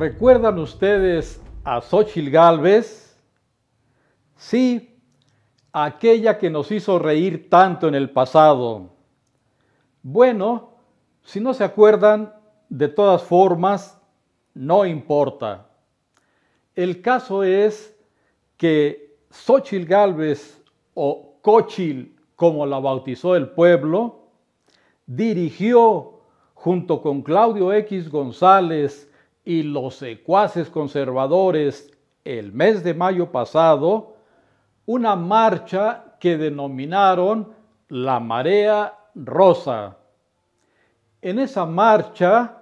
¿Recuerdan ustedes a Xochil Gálvez? Sí, aquella que nos hizo reír tanto en el pasado. Bueno, si no se acuerdan, de todas formas, no importa. El caso es que Xochil Gálvez o Cochil, como la bautizó el pueblo, dirigió junto con Claudio X González y los secuaces conservadores el mes de mayo pasado una marcha que denominaron la Marea Rosa. En esa marcha,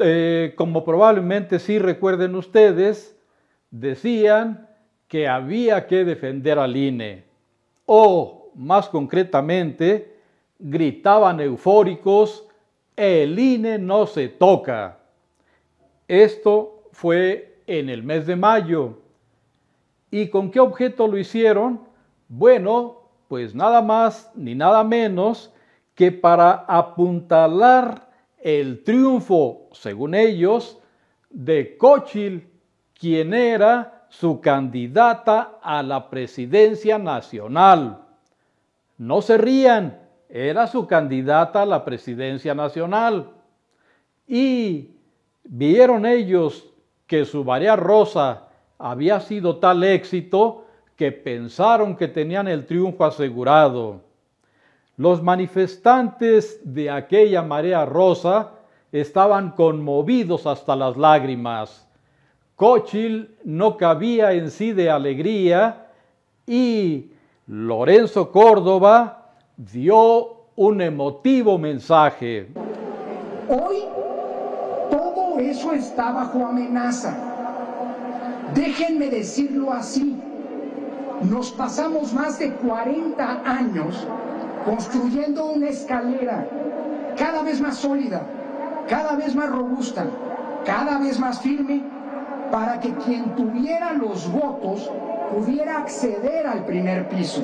eh, como probablemente sí recuerden ustedes, decían que había que defender al INE. O, más concretamente, gritaban eufóricos, el INE no se toca. Esto fue en el mes de mayo. ¿Y con qué objeto lo hicieron? Bueno, pues nada más ni nada menos que para apuntalar el triunfo, según ellos, de Cochil, quien era su candidata a la presidencia nacional. No se rían, era su candidata a la presidencia nacional. Y Vieron ellos que su marea rosa había sido tal éxito que pensaron que tenían el triunfo asegurado. Los manifestantes de aquella marea rosa estaban conmovidos hasta las lágrimas. Cochil no cabía en sí de alegría y Lorenzo Córdoba dio un emotivo mensaje. Hoy eso está bajo amenaza. Déjenme decirlo así. Nos pasamos más de 40 años construyendo una escalera cada vez más sólida, cada vez más robusta, cada vez más firme, para que quien tuviera los votos pudiera acceder al primer piso.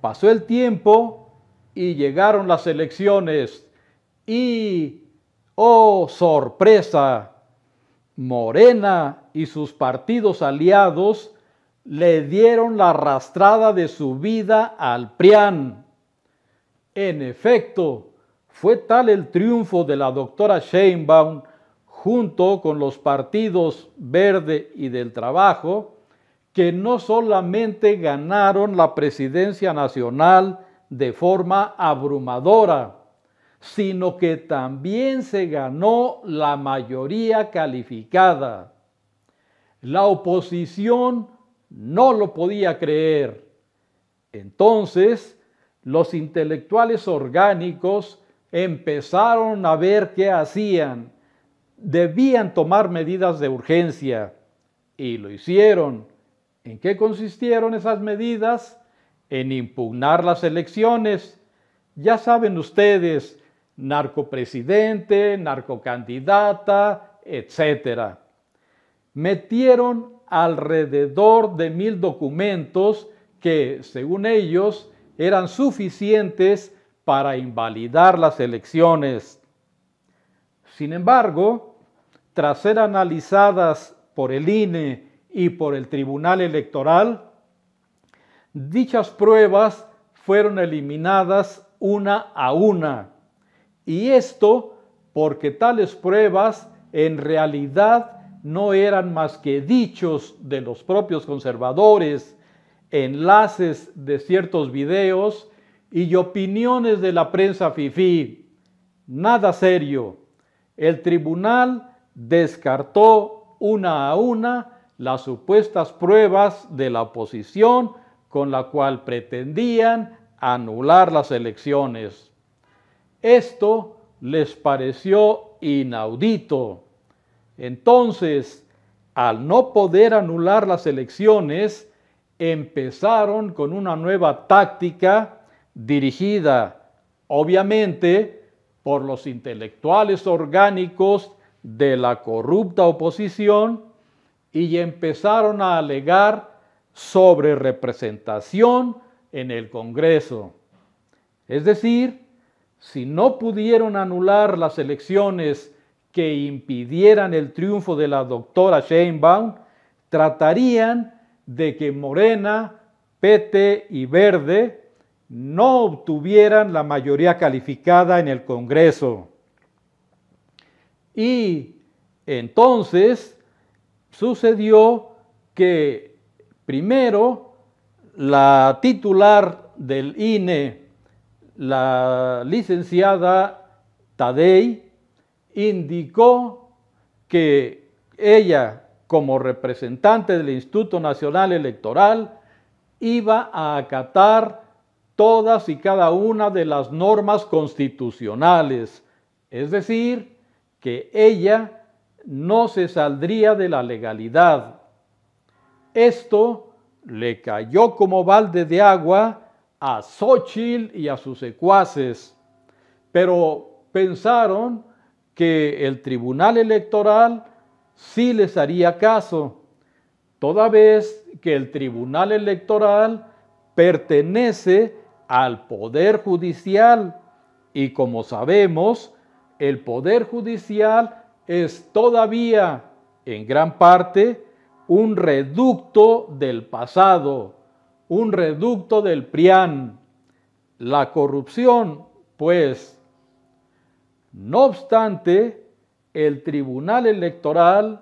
Pasó el tiempo y llegaron las elecciones y Oh, sorpresa, Morena y sus partidos aliados le dieron la arrastrada de su vida al PRIAN. En efecto, fue tal el triunfo de la doctora Sheinbaum junto con los partidos Verde y del Trabajo, que no solamente ganaron la presidencia nacional de forma abrumadora, sino que también se ganó la mayoría calificada. La oposición no lo podía creer. Entonces, los intelectuales orgánicos empezaron a ver qué hacían. Debían tomar medidas de urgencia y lo hicieron. ¿En qué consistieron esas medidas? En impugnar las elecciones. Ya saben ustedes, narcopresidente, narcocandidata, etc. Metieron alrededor de mil documentos que, según ellos, eran suficientes para invalidar las elecciones. Sin embargo, tras ser analizadas por el INE y por el Tribunal Electoral, dichas pruebas fueron eliminadas una a una y esto porque tales pruebas en realidad no eran más que dichos de los propios conservadores, enlaces de ciertos videos y opiniones de la prensa FIFI. Nada serio. El tribunal descartó una a una las supuestas pruebas de la oposición con la cual pretendían anular las elecciones. Esto les pareció inaudito. Entonces, al no poder anular las elecciones, empezaron con una nueva táctica dirigida, obviamente, por los intelectuales orgánicos de la corrupta oposición y empezaron a alegar sobre representación en el Congreso. Es decir, si no pudieron anular las elecciones que impidieran el triunfo de la doctora Sheinbaum, tratarían de que Morena, PT y Verde no obtuvieran la mayoría calificada en el Congreso. Y entonces sucedió que primero la titular del INE, la licenciada Tadei indicó que ella, como representante del Instituto Nacional Electoral, iba a acatar todas y cada una de las normas constitucionales, es decir, que ella no se saldría de la legalidad. Esto le cayó como balde de agua a Xochitl y a sus secuaces, pero pensaron que el Tribunal Electoral sí les haría caso, toda vez que el Tribunal Electoral pertenece al Poder Judicial y como sabemos, el Poder Judicial es todavía, en gran parte, un reducto del pasado, un reducto del PRIAN, La corrupción, pues. No obstante, el Tribunal Electoral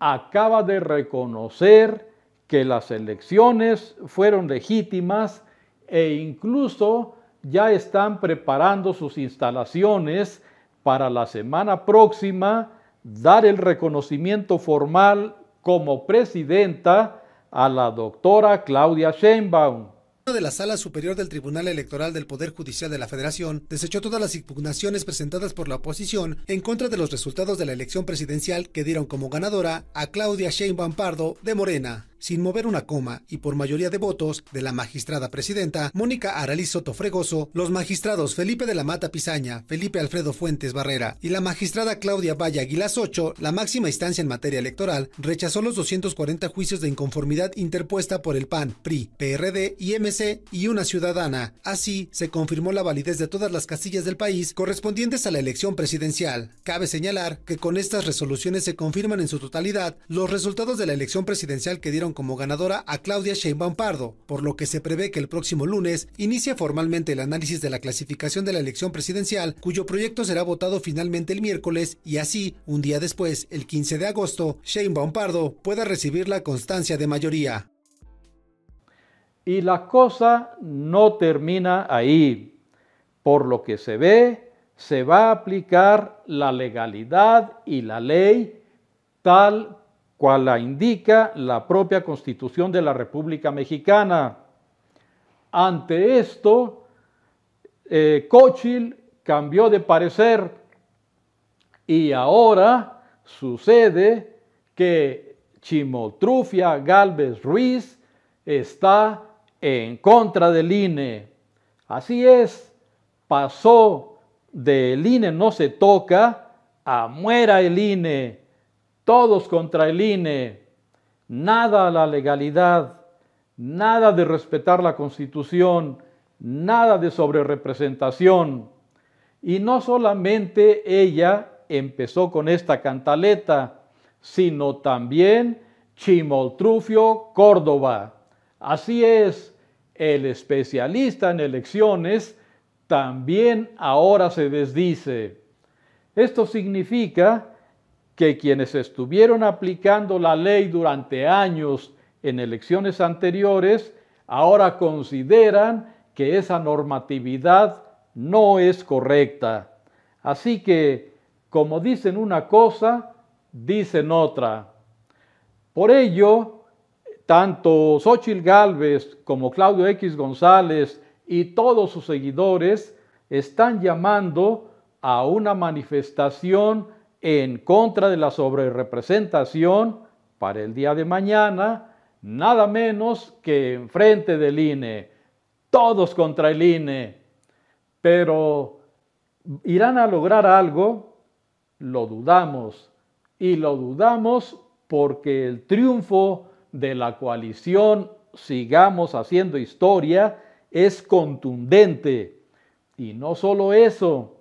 acaba de reconocer que las elecciones fueron legítimas e incluso ya están preparando sus instalaciones para la semana próxima dar el reconocimiento formal como presidenta a la doctora Claudia Sheinbaum de la Sala Superior del Tribunal Electoral del Poder Judicial de la Federación desechó todas las impugnaciones presentadas por la oposición en contra de los resultados de la elección presidencial que dieron como ganadora a Claudia Sheinbaum Pardo de Morena sin mover una coma y por mayoría de votos de la magistrada presidenta Mónica Aralí Soto Fregoso, los magistrados Felipe de la Mata Pisaña, Felipe Alfredo Fuentes Barrera y la magistrada Claudia Valle Aguilas Ocho, la máxima instancia en materia electoral, rechazó los 240 juicios de inconformidad interpuesta por el PAN, PRI, PRD, IMC y una ciudadana. Así, se confirmó la validez de todas las casillas del país correspondientes a la elección presidencial. Cabe señalar que con estas resoluciones se confirman en su totalidad los resultados de la elección presidencial que dieron como ganadora a Claudia Sheinbaum Pardo, por lo que se prevé que el próximo lunes inicie formalmente el análisis de la clasificación de la elección presidencial, cuyo proyecto será votado finalmente el miércoles y así, un día después, el 15 de agosto, Sheinbaum Pardo pueda recibir la constancia de mayoría. Y la cosa no termina ahí. Por lo que se ve, se va a aplicar la legalidad y la ley tal cual la indica la propia Constitución de la República Mexicana. Ante esto, Cochil eh, cambió de parecer y ahora sucede que Chimotrufia Galvez Ruiz está en contra del INE. Así es, pasó del INE no se toca a muera el INE todos contra el INE, nada a la legalidad, nada de respetar la constitución, nada de sobrerepresentación. Y no solamente ella empezó con esta cantaleta, sino también Chimoltrufio Córdoba. Así es, el especialista en elecciones también ahora se desdice. Esto significa que quienes estuvieron aplicando la ley durante años en elecciones anteriores ahora consideran que esa normatividad no es correcta. Así que, como dicen una cosa, dicen otra. Por ello, tanto Xochitl Gálvez como Claudio X González y todos sus seguidores están llamando a una manifestación en contra de la sobrerepresentación para el día de mañana, nada menos que enfrente del INE, todos contra el INE. Pero irán a lograr algo, lo dudamos, y lo dudamos porque el triunfo de la coalición Sigamos haciendo historia es contundente. Y no solo eso,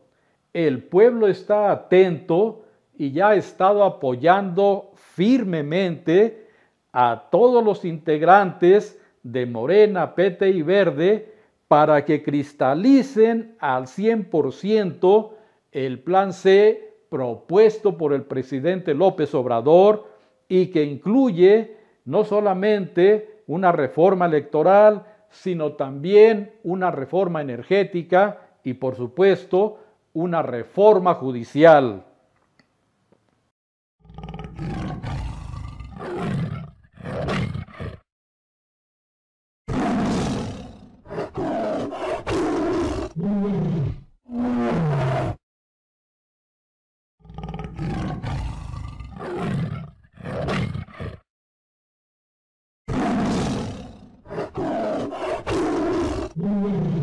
el pueblo está atento y ya ha estado apoyando firmemente a todos los integrantes de Morena, PT y Verde para que cristalicen al 100% el plan C propuesto por el presidente López Obrador y que incluye no solamente una reforma electoral, sino también una reforma energética y por supuesto una reforma judicial. Thank